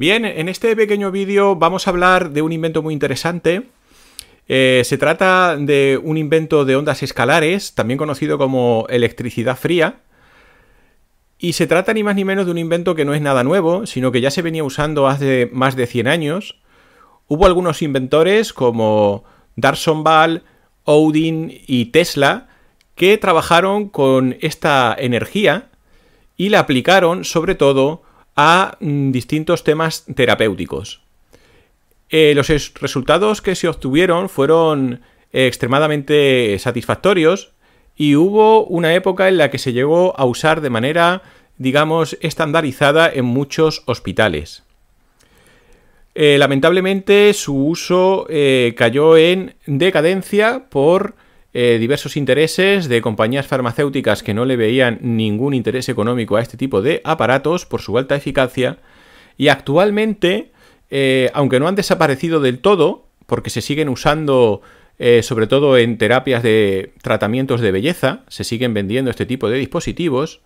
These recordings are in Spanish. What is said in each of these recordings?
Bien, en este pequeño vídeo vamos a hablar de un invento muy interesante. Eh, se trata de un invento de ondas escalares, también conocido como electricidad fría. Y se trata ni más ni menos de un invento que no es nada nuevo, sino que ya se venía usando hace más de 100 años. Hubo algunos inventores como Darson Ball, Odin y Tesla que trabajaron con esta energía y la aplicaron sobre todo a mm, distintos temas terapéuticos. Eh, los resultados que se obtuvieron fueron eh, extremadamente satisfactorios y hubo una época en la que se llegó a usar de manera, digamos, estandarizada en muchos hospitales. Eh, lamentablemente su uso cayó en decadencia por eh, diversos intereses de compañías farmacéuticas que no le veían ningún interés económico a este tipo de aparatos por su alta eficacia. Y actualmente, eh, aunque no han desaparecido del todo, porque se siguen usando eh, sobre todo en terapias de tratamientos de belleza, se siguen vendiendo este tipo de dispositivos,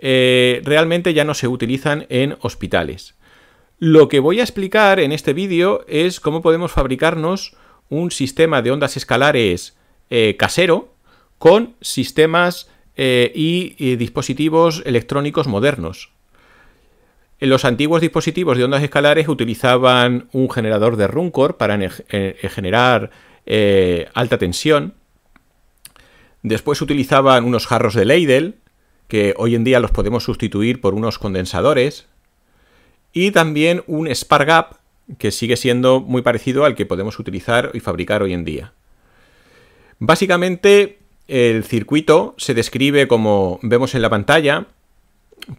realmente ya no se utilizan en hospitales. Lo que voy a explicar en este vídeo es cómo podemos fabricarnos un sistema de ondas escalares eh, casero con sistemas eh, y, dispositivos electrónicos modernos. Los antiguos dispositivos de ondas escalares utilizaban un generador de Runcor para eh, generar alta tensión. Después utilizaban unos jarros de Leidel, que hoy en día los podemos sustituir por unos condensadores. Y también un Spark Gap, que sigue siendo muy parecido al que podemos utilizar y fabricar hoy en día. Básicamente, el circuito se describe como vemos en la pantalla.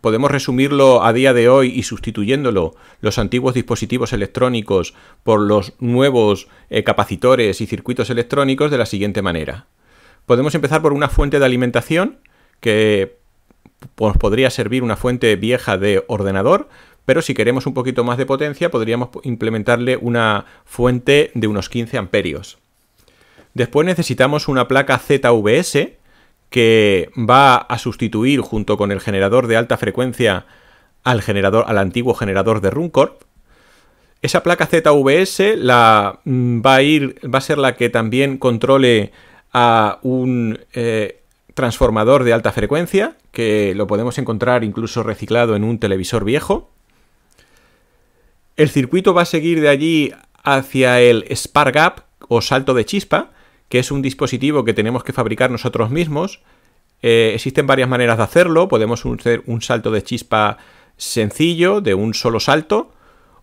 Podemos resumirlo a día de hoy y sustituyéndolo los antiguos dispositivos electrónicos por los nuevos eh, capacitores y circuitos electrónicos de la siguiente manera. Podemos empezar por una fuente de alimentación que nos pues, podría servir una fuente vieja de ordenador, pero si queremos un poquito más de potencia podríamos implementarle una fuente de unos 15 amperios. Después necesitamos una placa ZVS que va a sustituir junto con el generador de alta frecuencia al, generador, al antiguo generador de Runcorp. Esa placa ZVS la, mm, va, a ir, va a ser la que también controle a un eh, transformador de alta frecuencia, que lo podemos encontrar incluso reciclado en un televisor viejo. El circuito va a seguir de allí hacia el spark gap o salto de chispa, que es un dispositivo que tenemos que fabricar nosotros mismos. Eh, existen varias maneras de hacerlo. Podemos hacer un salto de chispa sencillo, de un solo salto,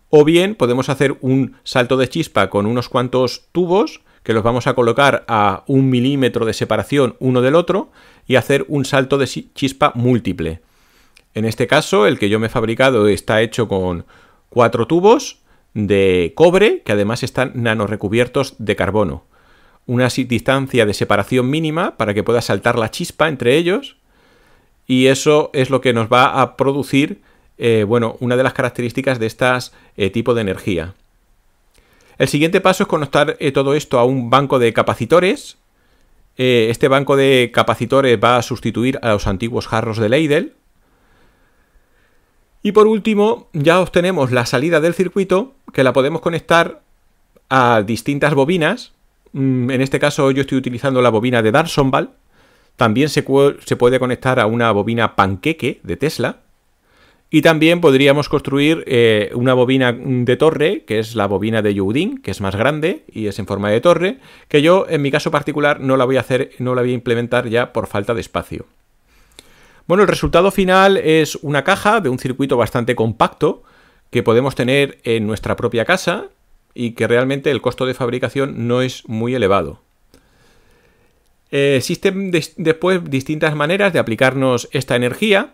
o bien podemos hacer un salto de chispa con unos cuantos tubos que los vamos a colocar a un milímetro de separación uno del otro y hacer un salto de chispa múltiple. En este caso, el que yo me he fabricado está hecho con cuatro tubos de cobre que además están nanorecubiertos de carbono una distancia de separación mínima para que pueda saltar la chispa entre ellos. Y eso es lo que nos va a producir, eh, bueno, una de las características de estas eh, tipo de energía. El siguiente paso es conectar eh, todo esto a un banco de capacitores. este banco de capacitores va a sustituir a los antiguos jarros de Leidel. Y por último, ya obtenemos la salida del circuito que la podemos conectar a distintas bobinas Mm, en este caso yo estoy utilizando la bobina de Darsonval. También se, puede conectar a una bobina panqueque de Tesla. Y también podríamos construir eh, una bobina mm, de torre, que es la bobina de Youdin, que es más grande y es en forma de torre, que yo en mi caso particular no la voy a hacer, no la voy a implementar ya por falta de espacio. Bueno, el resultado final es una caja de un circuito bastante compacto que podemos tener en nuestra propia casa y que realmente el costo de fabricación no es muy elevado. Eh, existen después distintas maneras de aplicarnos esta energía,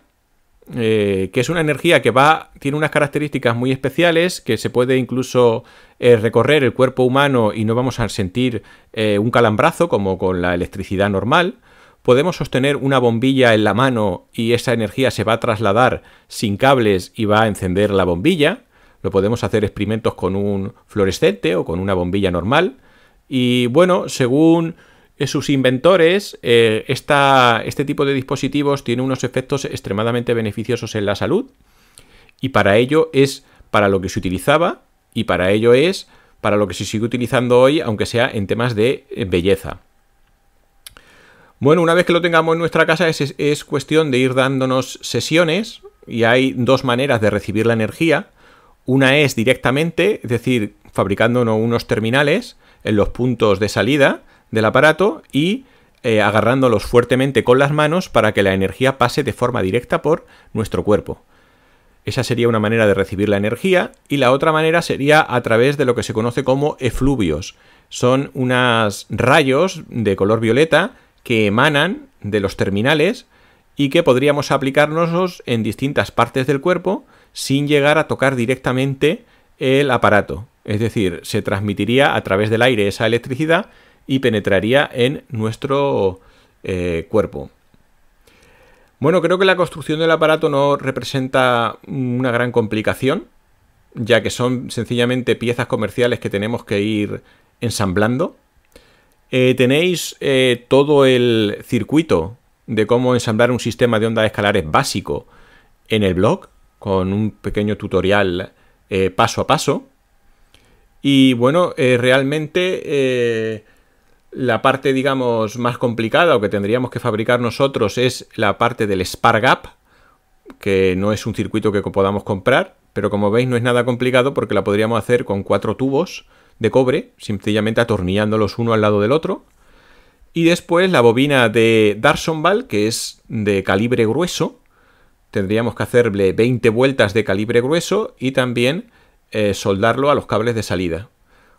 eh, que es una energía que va, tiene unas características muy especiales, que se puede incluso eh, recorrer el cuerpo humano y no vamos a sentir un calambrazo como con la electricidad normal. Podemos sostener una bombilla en la mano y esa energía se va a trasladar sin cables y va a encender la bombilla lo podemos hacer experimentos con un fluorescente o con una bombilla normal. Y bueno, según eh, sus inventores, eh, este tipo de dispositivos tiene unos efectos extremadamente beneficiosos en la salud. Y para ello es para lo que se utilizaba y para ello es para lo que se sigue utilizando hoy, aunque sea en temas de eh, belleza. Bueno, una vez que lo tengamos en nuestra casa es cuestión de ir dándonos sesiones y hay dos maneras de recibir la energía. Una es directamente, es decir, fabricándonos unos terminales en los puntos de salida del aparato y eh, agarrándolos fuertemente con las manos para que la energía pase de forma directa por nuestro cuerpo. Esa sería una manera de recibir la energía y la otra manera sería a través de lo que se conoce como efluvios. Son unos rayos de color violeta que emanan de los terminales y que podríamos aplicarnos en distintas partes del cuerpo sin llegar a tocar directamente el aparato. Es decir, se transmitiría a través del aire esa electricidad y penetraría en nuestro eh, cuerpo. Bueno, creo que la construcción del aparato no representa una gran complicación, ya que son sencillamente piezas comerciales que tenemos que ir ensamblando. Eh, tenéis eh, todo el circuito de cómo ensamblar un sistema de ondas escalares básico en el blog, con un pequeño tutorial eh, paso a paso. Y bueno, eh, realmente eh, la parte, digamos, más complicada o que tendríamos que fabricar nosotros es la parte del gap, que no es un circuito que podamos comprar, pero como veis no es nada complicado porque la podríamos hacer con cuatro tubos de cobre, sencillamente atornillándolos uno al lado del otro. Y después la bobina de Darson Darsonval, que es de calibre grueso, tendríamos que hacerle 20 vueltas de calibre grueso y también eh, soldarlo a los cables de salida.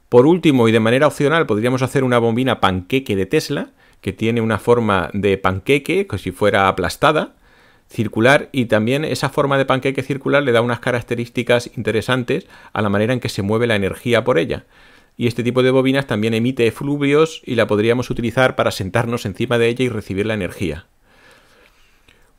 Por último y de manera opcional podríamos hacer una bobina panqueque de Tesla, que tiene una forma de panqueque, como si fuera aplastada, circular, y también esa forma de panqueque circular le da unas características interesantes a la manera en que se mueve la energía por ella. Y este tipo de bobinas también emite efluvios y la podríamos utilizar para sentarnos encima de ella y recibir la energía.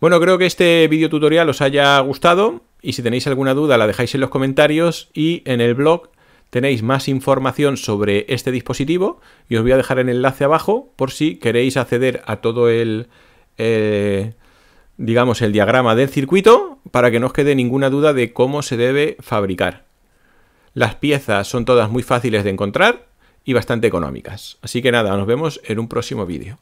Bueno, creo que este vídeo tutorial os haya gustado y si tenéis alguna duda la dejáis en los comentarios y en el blog tenéis más información sobre este dispositivo y os voy a dejar el enlace abajo por si queréis acceder a todo el, eh, digamos, el diagrama del circuito para que no os quede ninguna duda de cómo se debe fabricar. Las piezas son todas muy fáciles de encontrar y bastante económicas. Así que nada, nos vemos en un próximo vídeo.